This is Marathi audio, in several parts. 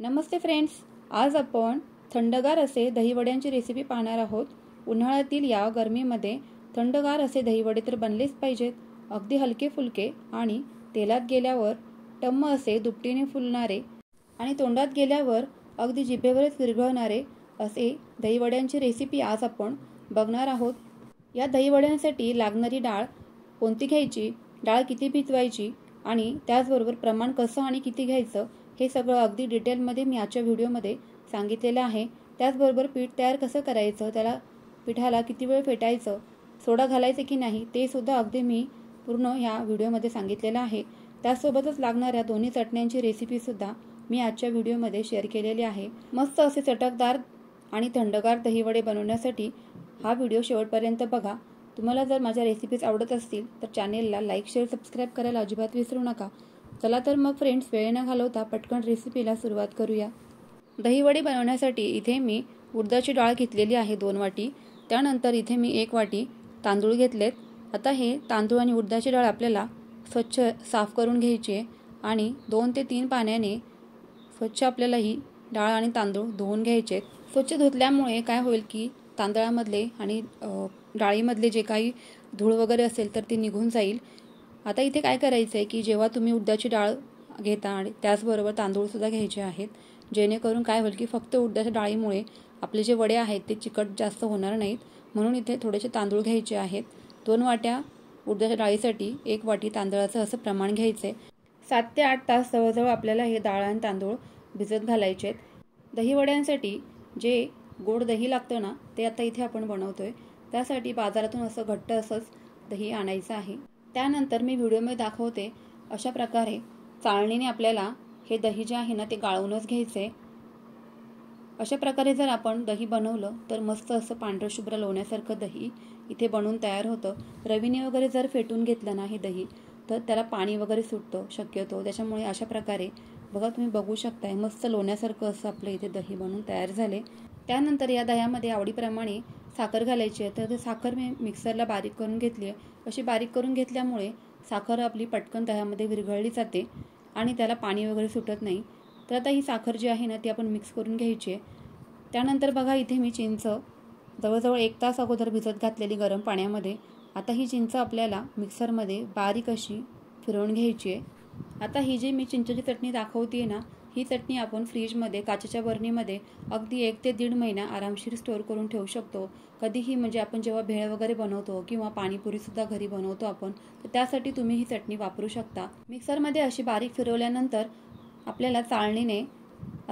नमस्ते फ्रेंड्स आज आपण थंडगार असे दहीवड्यांची रेसिपी पाहणार आहोत उन्हाळ्यातील या गर्मीमध्ये थंडगार असे दहीवडे तर बनलेच पाहिजेत अगदी हलके फुलके आणि तेलात गेल्यावर टम्म असे दुपटीने फुलणारे आणि तोंडात गेल्यावर अगदी जिभेवरच विरघळणारे असे दहीवड्यांची रेसिपी आज आपण बघणार आहोत या दहीवड्यांसाठी लागणारी डाळ कोणती घ्यायची डाळ किती भिजवायची आणि त्याचबरोबर प्रमाण कसं आणि किती घ्यायचं हे सगळं अगदी डिटेलमध्ये मी आजच्या व्हिडिओमध्ये सांगितलेलं आहे त्याचबरोबर पीठ तयार कसं करायचं त्याला पिठाला किती वेळ फेटायचं सोडा घालायचं की नाही ते सुद्धा अगदी मी पूर्ण ह्या व्हिडिओमध्ये सांगितलेलं आहे त्यासोबतच लागणाऱ्या दोन्ही चटण्यांची रेसिपीसुद्धा मी आजच्या व्हिडिओमध्ये शेअर केलेली आहे मस्त असे चटकदार आणि थंडगार दहीवडे बनवण्यासाठी हा व्हिडिओ शेवटपर्यंत बघा तुम्हाला जर माझ्या रेसिपीज आवडत असतील तर चॅनेलला लाईक शेअर सबस्क्राईब करायला अजिबात विसरू नका चला तर मग फ्रेंड्स वेळ न घालवता पटकन रेसिपीला सुरुवात करूया दहीवडे बनवण्यासाठी इथे मी उडदाची डाळ घेतलेली आहे दोन वाटी त्यानंतर इथे मी एक वाटी तांदूळ घेतलेत आता हे तांदूळ आणि उडदाची डाळ आपल्याला स्वच्छ साफ करून घ्यायची आहे आणि दोन ते तीन पाण्याने स्वच्छ आपल्याला ही डाळ आणि तांदूळ धुवून घ्यायचे आहेत स्वच्छ धुतल्यामुळे काय होईल की तांदळामधले आणि डाळीमधले जे काही धूळ वगैरे असेल तर ती निघून जाईल आता इथे काय करायचं आहे की जेव्हा तुम्ही उडदाची डाळ घेता आणि त्याचबरोबर तांदूळसुद्धा घ्यायचे आहेत जेणेकरून काय होईल की फक्त उडदाच्या डाळीमुळे आपले जे वडे आहेत ते चिकट जास्त होणार नाहीत म्हणून इथे थोडेसे तांदूळ घ्यायचे आहेत दोन वाट्या उडदाच्या डाळीसाठी एक वाटी तांदळाचं असं प्रमाण घ्यायचं आहे सात ते आठ तास जवळजवळ आपल्याला हे डाळ आणि तांदूळ भिजत घालायचे आहेत दहीवड्यांसाठी जे गोड दही लागतं ना ते आता इथे आपण बनवतो आहे त्यासाठी बाजारातून असं घट्ट असंच दही आणायचं आहे त्यानंतर मी व्हिडिओमध्ये दाखवते अशा प्रकारे चाळणीने आपल्याला हे दही जे आहे ना ते गाळूनच घ्यायचे अशा प्रकारे जर आपण दही बनवलं तर मस्त असं पांढरशुभ्र लोण्यासारखं दही इथे बनवून तयार होतं रवीने वगैरे जर फेटून घेतलं ना हे दही तर त्याला पाणी वगैरे सुटतं शक्यतो त्याच्यामुळे अशा प्रकारे बघा तुम्ही बघू शकताय मस्त लोण्यासारखं असं आपलं इथे दही बनवून तयार झाले त्यानंतर या दह्यामध्ये आवडीप्रमाणे साखर घालायची आहे तर साखर मी मिक्सरला बारीक करून घेतली आहे अशी बारीक करून घेतल्यामुळे साखर आपली पटकन दह्यामध्ये विरघळली जाते आणि त्याला पाणी वगैरे सुटत नाही तर आता ही साखर जी आहे ना ती आपण मिक्स करून घ्यायची आहे त्यानंतर बघा इथे मी चिंच जवळजवळ एक तास अगोदर भिजत घातलेली गरम पाण्यामध्ये आता ही चिंच आपल्याला मिक्सरमध्ये बारीक अशी फिरवून घ्यायची आहे आता ही जी मी चिंचेची चटणी दाखवते ना ही चटणी आपण फ्रीजमध्ये काचेच्या बरणीमध्ये अगदी एक ते दीड महिना आरामशीर स्टोअर करून ठेवू शकतो कधीही म्हणजे आपण जेव्हा भेळ वगैरे बनवतो किंवा पाणीपुरीसुद्धा घरी बनवतो आपण तर त्यासाठी तुम्ही ही चटणी वापरू शकता मिक्सरमध्ये अशी बारीक फिरवल्यानंतर आपल्याला चाळणीने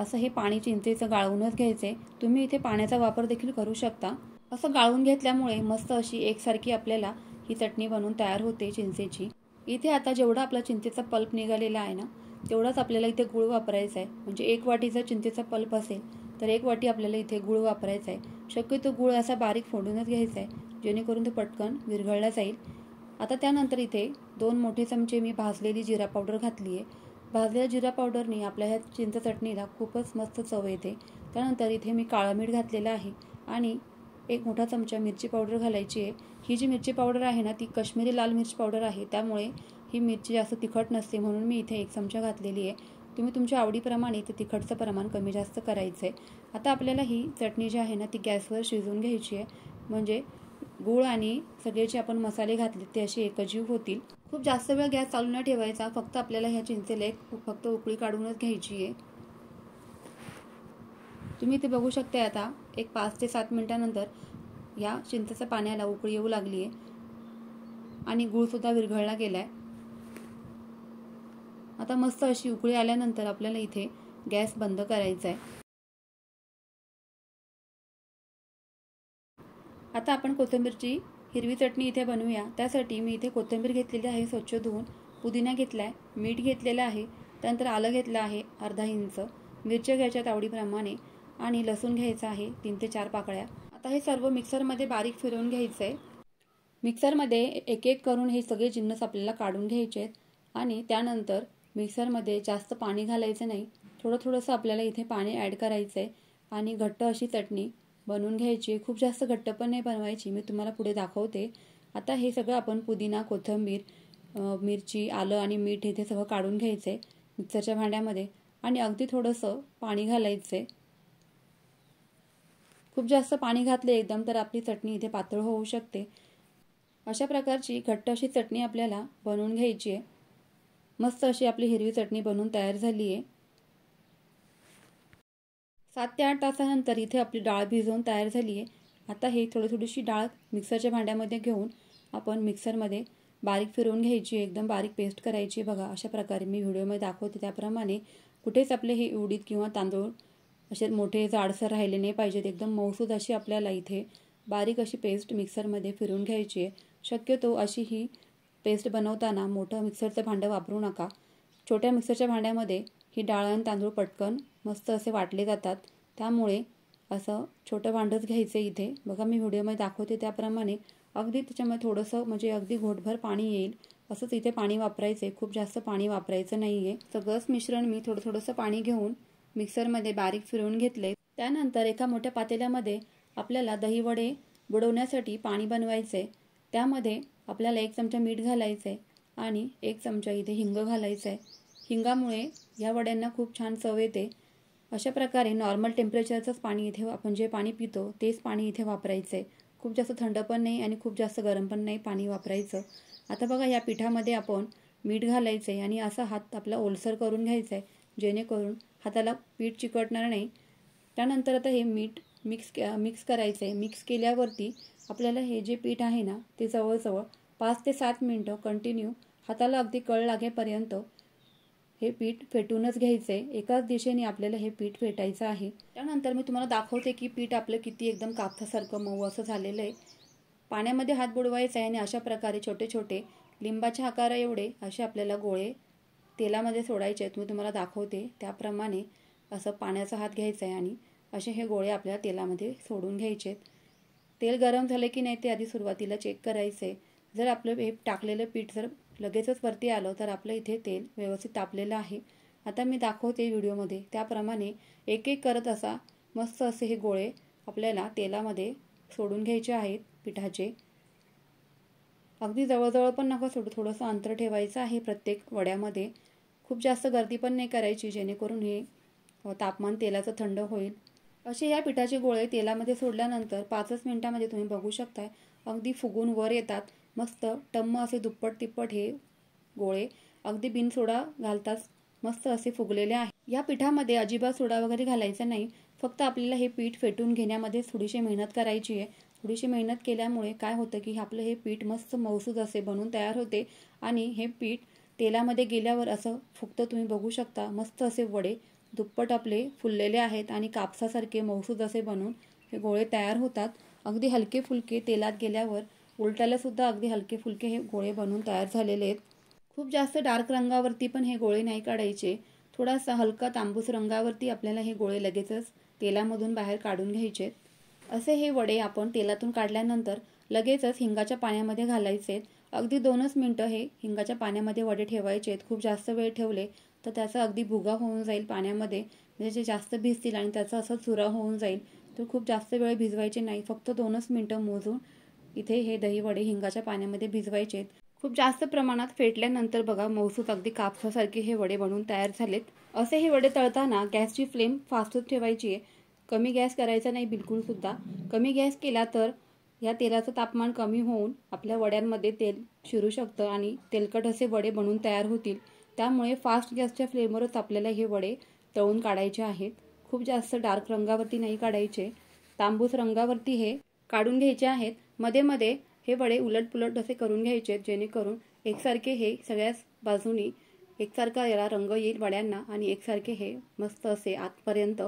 असं हे पाणी चिंचेचं गाळूनच घ्यायचे तुम्ही इथे पाण्याचा वापर देखील करू शकता असं गाळून घेतल्यामुळे मस्त अशी एकसारखी आपल्याला ही चटणी बनवून तयार होते चिंचेची इथे आता जेवढा आपला चिंचेचा पल्प निघालेला आहे ना तेवढाच आपल्याला इथे गूळ वापरायचा आहे म्हणजे एक वाटीचा चिंचेचा पल्प असेल तर एक वाटी आपल्याला इथे गूळ वापरायचा आहे शक्यतो गूळ असा बारीक फोडूनच घ्यायचा आहे जेणेकरून तो पटकन विरघळला जाईल आता त्यानंतर इथे दोन मोठे चमचे मी भाजलेली जिरा पावडर घातली आहे भाजलेल्या जिरा पावडरने आपल्या ह्या चिंच चटणीला खूपच मस्त चव येते त्यानंतर इथे मी काळा मीठ घातलेला आहे आणि एक मोठा चमचा मिरची पावडर घालायची आहे ही जी मिरची पावडर आहे ना ती कश्मीरी लाल मिरची पावडर आहे त्यामुळे ही मिरची जास्त तिखट नसते म्हणून मी इथे एक चमचा घातलेली आहे तुम्ही तुमच्या आवडीप्रमाणे ते तिखटचं प्रमाण कमी जास्त करायचं आहे आता आपल्याला ही चटणी जी आहे ना ती गॅसवर शिजवून घ्यायची आहे म्हणजे गूळ आणि सगळे जे आपण मसाले घातले ते असे एकजीव होतील खूप जास्त वेळ गॅस चालू न ठेवायचा फक्त आपल्याला ह्या चिंचेला एक फक्त उकळी काढूनच घ्यायची आहे तुम्ही इथे बघू शकता आता एक पाच ते सात मिनटानंतर या चिंचेचं पाण्याला उकळी येऊ लागली आहे आणि गूळसुद्धा विरघळला गेला आहे आता मस्त अशी उकळी आल्यानंतर आपल्याला इथे गॅस बंद करायचा आहे आता आपण कोथिंबीरची हिरवी चटणी इथे बनवूया त्यासाठी मी इथे कोथिंबीर घेतलेली आहे स्वच्छ धुवून पुदिना घेतला आहे मीठ घेतलेलं आहे त्यानंतर आलं घेतलं आहे अर्धा इंच मिरच्या घ्यायच्या तावडीप्रमाणे आणि लसूण घ्यायचं आहे तीन ते चार पाकळ्या आता हे सर्व मिक्सरमध्ये बारीक फिरवून घ्यायचं आहे मिक्सरमध्ये एक एक करून हे सगळे जिन्नस आपल्याला काढून घ्यायचे आहेत आणि त्यानंतर मिक्सरमध्ये जास्त पाणी घालायचं नाही थोडं थोडंसं आपल्याला इथे पाणी ॲड करायचं आहे आणि घट्ट अशी चटणी बनवून घ्यायची खूप जास्त घट्ट पण नाही बनवायची मी तुम्हाला पुढे दाखवते आता हे सगळं आपण पुदिना कोथिंबीर मिरची आलं आणि मीठ इथे सगळं काढून घ्यायचं आहे मिक्सरच्या भांड्यामध्ये आणि अगदी थोडंसं पाणी घालायचं आहे खूप जास्त पाणी घातले एकदम तर आपली चटणी इथे पातळ होऊ शकते अशा प्रकारची घट्ट अशी चटणी आपल्याला बनवून घ्यायची आहे मस्त अशी आपली हिरवी चटणी बनवून तयार झाली आहे सात ते आठ तासानंतर इथे आपली डाळ भिजवून तयार झाली आहे आता हे थोडी थोडीशी डाळ मिक्सरच्या भांड्यामध्ये घेऊन आपण मिक्सरमध्ये बारीक फिरवून घ्यायची एकदम बारीक पेस्ट करायची बघा अशा प्रकारे मी व्हिडिओमध्ये दाखवते त्याप्रमाणे कुठेच आपले हे उडीद किंवा तांदूळ असे मोठे जाडसर राहिले नाही पाहिजेत एकदम मौसूद अशी आपल्याला इथे बारीक अशी पेस्ट मिक्सरमध्ये फिरून घ्यायची आहे शक्यतो अशी ही पेस्ट बनवताना मोठं मिक्सरचं भांडं वापरू नका छोट्या मिक्सरच्या भांड्यामध्ये ही डाळ आणि तांदूळ पटकन मस्त असे वाटले जातात त्यामुळे असं छोटं भांडंच घ्यायचं इथे बघा मी व्हिडिओमध्ये दाखवते त्याप्रमाणे अगदी त्याच्यामध्ये थोडंसं म्हणजे अगदी घोटभर पाणी येईल असंच इथे पाणी वापरायचं खूप जास्त पाणी वापरायचं नाही आहे सगळंच मिश्रण मी थोडं थोडंसं पाणी घेऊन मिक्सरमध्ये बारीक फिरवून घेतले त्यानंतर एका मोठ्या पातेल्यामध्ये आपल्याला दहीवडे बुडवण्यासाठी पाणी बनवायचे त्यामध्ये आपल्याला एक चमचा मीठ घालायचं आहे आणि एक चमचा इथे हिंग घालायचं आहे हिंगामुळे ह्या वड्यांना खूप छान चव येते अशा प्रकारे नॉर्मल टेम्परेचरचंच पाणी इथे आपण जे पाणी पितो तेच पाणी इथे वापरायचं आहे खूप जास्त थंड पण नाही आणि खूप जास्त गरम पण नाही पाणी वापरायचं आता बघा या पिठामध्ये आपण मीठ घालायचं आहे आणि असा हात आपला ओलसर करून घ्यायचा आहे जेणेकरून हाताला पीठ चिकटणार नाही त्यानंतर आता हे मीठ मिक्स मिक्स करायचं आहे मिक्स केल्यावरती आपल्याला हे जे पीठ आहे ना ते जवळजवळ पाच ते सात मिनटं कंटिन्यू हाताला अगदी कळ लागेपर्यंत हे पीठ फेटूनच घ्यायचं आहे एकाच दिशेने आपल्याला हे पीठ फेटायचं आहे त्यानंतर मी तुम्हाला दाखवते की पीठ आपलं किती एकदम कापसासारखं मऊ असं झालेलं आहे पाण्यामध्ये हात बुडवायचा आहे आणि अशा प्रकारे छोटे छोटे लिंबाच्या आकारा एवढे असे आपल्याला गोळे तेलामध्ये सोडायचे आहेत मी तुम्हाला दाखवते त्याप्रमाणे असं पाण्याचा हात घ्यायचा आहे आणि असे हे गोळे आपल्याला तेलामध्ये सोडून घ्यायचे आहेत तेल गरम झालं की नाही ते आधी सुरुवातीला चेक करायचे जर आपलं हे टाकलेलं पीठ जर लगेचच वरती आलं तर आपलं इथे तेल व्यवस्थित तापलेलं आहे आता मी दाखवते व्हिडिओमध्ये त्याप्रमाणे एक एक करत असा मस्त असे हे गोळे आपल्याला तेलामध्ये सोडून घ्यायचे आहेत पिठाचे अगदी जवळजवळ पण नका सोडू थोडंसं अंतर ठेवायचं आहे प्रत्येक वड्यामध्ये खूप जास्त गर्दी पण नाही करायची जेणेकरून हे तापमान तेलाचं थंड होईल असे या पिठाचे गोळे तेलामध्ये सोडल्यानंतर पाचच मिनिटामध्ये तुम्ही बघू शकताय अगदी फुगून वर येतात मस्त टम्म असे दुप्पट तिप्पट हे गोळे अगदी बिनसोडा घालताच मस्त असे फुगलेले आहे या पिठामध्ये अजिबात सोडा वगैरे घालायचा नाही फक्त आपल्याला हे पीठ फेटून घेण्यामध्ये थोडीशी मेहनत करायची आहे थोडीशी मेहनत केल्यामुळे काय होतं की आपलं हे पीठ मस्त मौसूद असे बनून तयार होते आणि हे पीठ तेलामध्ये गेल्यावर असं फुगतं तुम्ही बघू शकता मस्त असे वडे दुप्पट आपले फुललेले आहेत आणि कापसासारखे मऊसूद असे बनून हे गोळे तयार होतात अगदी हलके फुलके तेलात गेल्यावर सुद्धा अगदी हलके फुलके हे गोळे बनून तयार झालेले आहेत खूप जास्त डार्क रंगावरती पण हे गोळे नाही काढायचे थोडासा हलका तांबूस रंगावरती आपल्याला हे गोळे लगेचच तेलामधून बाहेर काढून घ्यायचे असे हे वडे आपण तेलातून काढल्यानंतर लगेचच हिंगाच्या पाण्यामध्ये घालायचे अगदी दोनच मिनटं हे हिंगाच्या पाण्यामध्ये वडे ठेवायचे खूप जास्त वेळ ठेवले तर त्याचा अगदी भुगा होऊन जाईल पाण्यामध्ये म्हणजे जे जास्त भिजतील आणि त्याचा असं चुरा होऊन जाईल तर खूप जास्त वेळ भिजवायचे नाही फक्त दोनच मिनटं मोजून इथे हे दही वडे हिंगाच्या पाण्यामध्ये भिजवायचे खूप जास्त प्रमाणात फेटल्यानंतर बघा मौसूत अगदी कापसासारखे हे वडे बनवून तयार झालेत असे हे वडे तळताना गॅसची फ्लेम फास्टच ठेवायची आहे कमी गॅस करायचा नाही सुद्धा कमी गॅस केला तर या तेलाचं तापमान कमी होऊन आपल्या वड्यांमध्ये तेल शिरू शकतं आणि तेलकट असे वडे बनवून तयार होतील त्यामुळे फास्ट गॅसच्या फ्लेमवरच आपल्याला हे वडे तळून काढायचे आहेत खूप जास्त डार्क रंगावरती नाही काढायचे तांबूस रंगावरती हे काढून घ्यायचे आहेत मध्ये मध्ये हे वडे उलटपुलट असे करून घ्यायचे आहेत जेणेकरून एकसारखे हे सगळ्याच बाजूनी एकसारखा याला रंग येईल वड्यांना आणि एकसारखे हे मस्त असे आतपर्यंत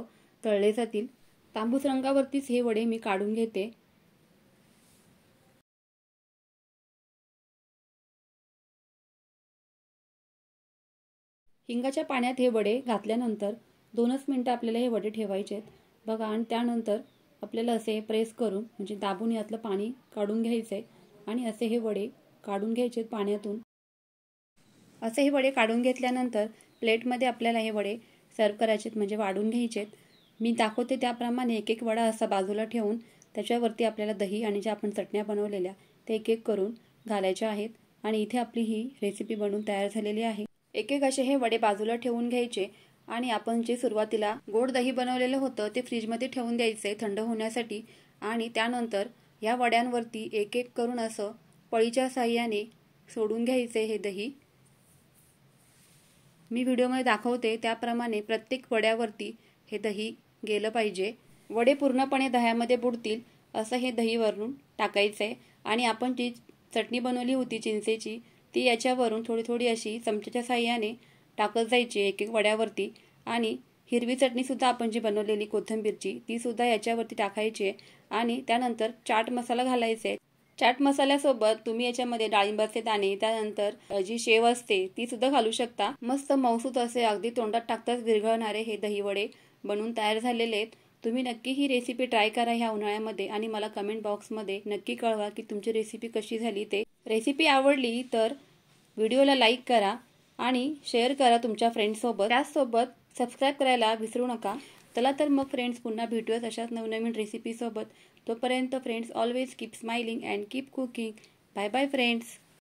तळले जातील तांबूस रंगावरतीच हे वडे मी काढून घेते हिंगाच्या पाण्यात हे वडे घातल्यानंतर दोनच मिनटं आपल्याला हे वडे ठेवायचे आहेत बघा आणि त्यानंतर आपल्याला असे प्रेस करून म्हणजे दाबून यातलं पाणी काढून घ्यायचं आहे आणि असे हे वडे काढून घ्यायचे पाण्यातून असे हे वडे काढून घेतल्यानंतर प्लेटमध्ये आपल्याला हे वडे सर्व आहेत म्हणजे वाढून घ्यायचे आहेत मी दाखवते त्याप्रमाणे एक एक वडा असा बाजूला ठेवून त्याच्यावरती आपल्याला दही आणि ज्या आपण चटण्या बनवलेल्या ते एक एक करून घालायच्या आहेत आणि इथे आपली ही रेसिपी बनवून तयार झालेली आहे एक एक असे हे वडे बाजूला ठेवून घ्यायचे आणि आपण जे सुरुवातीला गोड दही बनवलेलं होतं ते फ्रीजमध्ये ठेवून द्यायचे थंड होण्यासाठी आणि त्यानंतर ह्या वड्यांवरती एक एक करून असं पळीच्या साह्याने सोडून घ्यायचे हे दही मी व्हिडिओमध्ये दाखवते त्याप्रमाणे प्रत्येक वड्यावरती हे दही गेलं पाहिजे वडे पूर्णपणे दह्यामध्ये बुडतील असं हे दही वरून टाकायचं आहे आणि आपण जी चटणी बनवली होती चिंचेची ती याच्यावरून थोडी थोडी अशी चमच्याच्या साह्याने टाकत जायची एक एक वड्यावरती आणि हिरवी चटणीसुद्धा आपण जी बनवलेली कोथिंबीरची सुद्धा याच्यावरती टाकायची आणि त्यानंतर चाट मसाला घालायचे आहे चाट मसाल्यासोबत तुम्ही याच्यामध्ये डाळिंबाचे दाणे त्यानंतर जी शेव असते ती सुद्धा घालू शकता मस्त मौसूत असे अगदी तोंडात टाकताच विरघळणारे हे दही वडे बनून तयार झालेले आहेत तुम्ही नक्की ही रेसिपी ट्राय करा ह्या उन्हाळ्यामध्ये आणि मला कमेंट बॉक्समध्ये नक्की कळवा की तुमची रेसिपी कशी झाली ते रेसिपी आवडली तर व्हिडिओला लाईक करा आणि शेअर करा तुमच्या फ्रेंड्ससोबत त्याचसोबत सबस्क्राईब करायला विसरू नका चला तर मग फ्रेंड्स पुन्हा भेटूयात अशाच नवनवीन रेसिपीसोबत तोपर्यंत friends always keep smiling and keep cooking bye bye friends